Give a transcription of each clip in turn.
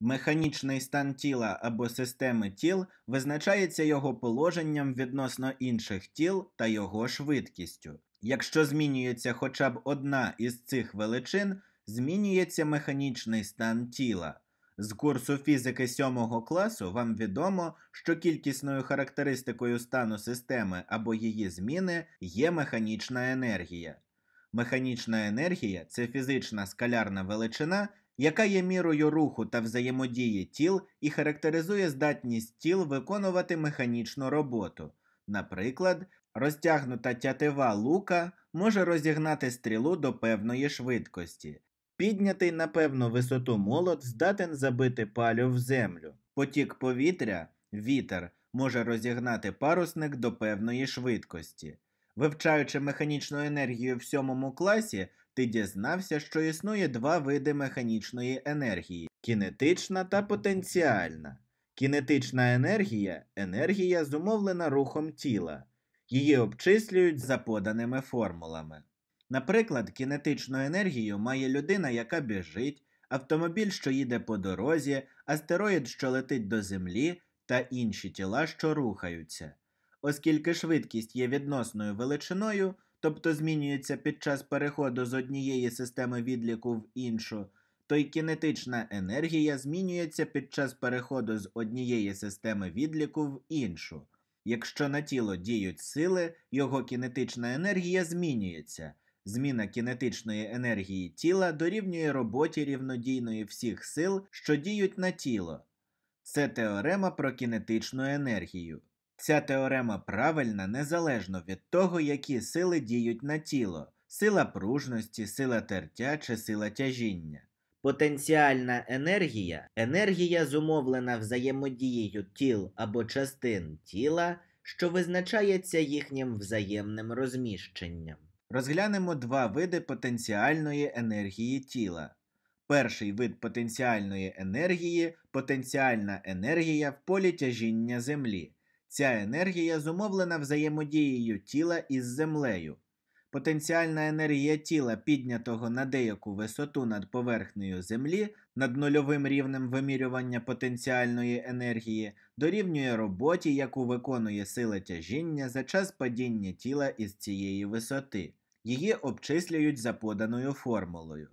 Механічний стан тіла або системи тіл визначається його положенням відносно інших тіл та його швидкістю. Якщо змінюється хоча б одна із цих величин, змінюється механічний стан тіла. З курсу фізики 7 класу вам відомо, що кількісною характеристикою стану системи або її зміни є механічна енергія. Механічна енергія це фізична скалярна величина, яка є мірою руху та взаємодії тіл і характеризує здатність тіл виконувати механічну роботу. Наприклад, розтягнута тятива лука може розігнати стрілу до певної швидкості. Піднятий на певну висоту молот здатен забити палю в землю. Потік повітря, вітер, може розігнати парусник до певної швидкості. Вивчаючи механічну енергію в сьомому класі, ти дізнався, що існує два види механічної енергії кінетична та потенціальна. Кінетична енергія енергія зумовлена рухом тіла. Її обчислюють за поданими формулами. Наприклад, кінетичну енергію має людина, яка біжить, автомобіль, що їде по дорозі, астероїд, що летить до землі, та інші тіла, що рухаються. Оскільки швидкість є відносною величиною, тобто змінюється під час переходу з однієї системи відліку в іншу, то й кінетична енергія змінюється під час переходу з однієї системи відліку в іншу. Якщо на тіло діють сили, його кінетична енергія змінюється. Зміна кінетичної енергії тіла дорівнює роботі рівнодійної всіх сил, що діють на тіло. Це теорема про кінетичну енергію. Ця теорема правильна незалежно від того, які сили діють на тіло сила пружності, сила тертя чи сила тяжіння. Потенціальна енергія енергія зумовлена взаємодією тіл або частин тіла, що визначається їхнім взаємним розміщенням. Розглянемо два види потенціальної енергії тіла. Перший вид потенціальної енергії потенціальна енергія в полі тяжіння Землі. Ця енергія зумовлена взаємодією тіла із землею. Потенціальна енергія тіла, піднятого на деяку висоту над поверхнею Землі, над нульовим рівнем вимірювання потенціальної енергії, дорівнює роботі, яку виконує сила тяжіння за час падіння тіла із цієї висоти. Її обчислюють за поданою формулою.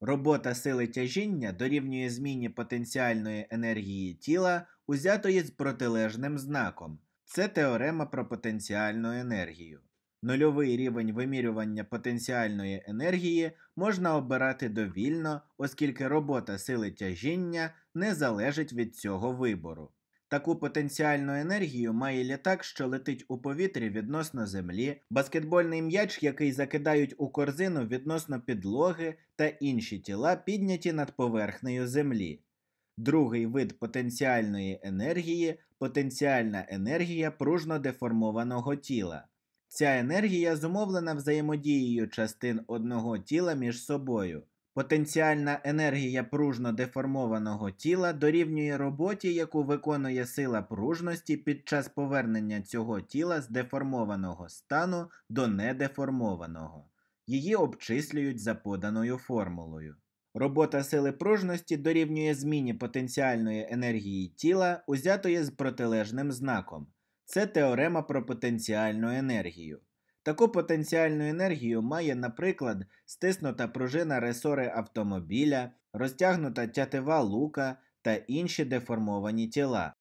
Робота сили тяжіння дорівнює зміні потенціальної енергії тіла, узятої з протилежним знаком. Це теорема про потенціальну енергію. Нульовий рівень вимірювання потенціальної енергії можна обирати довільно, оскільки робота сили тяжіння не залежить від цього вибору. Таку потенціальну енергію має літак, що летить у повітрі відносно землі, баскетбольний м'яч, який закидають у корзину відносно підлоги та інші тіла, підняті над поверхнею землі. Другий вид потенціальної енергії потенціальна енергія пружно деформованого тіла. Ця енергія зумовлена взаємодією частин одного тіла між собою. Потенціальна енергія пружно деформованого тіла дорівнює роботі, яку виконує сила пружності під час повернення цього тіла з деформованого стану до недеформованого. Її обчислюють за поданою формулою. Робота сили пружності дорівнює зміні потенціальної енергії тіла, узятої з протилежним знаком. Це теорема про потенціальну енергію. Таку потенціальну енергію має, наприклад, стиснута пружина ресори автомобіля, розтягнута тятива лука та інші деформовані тіла.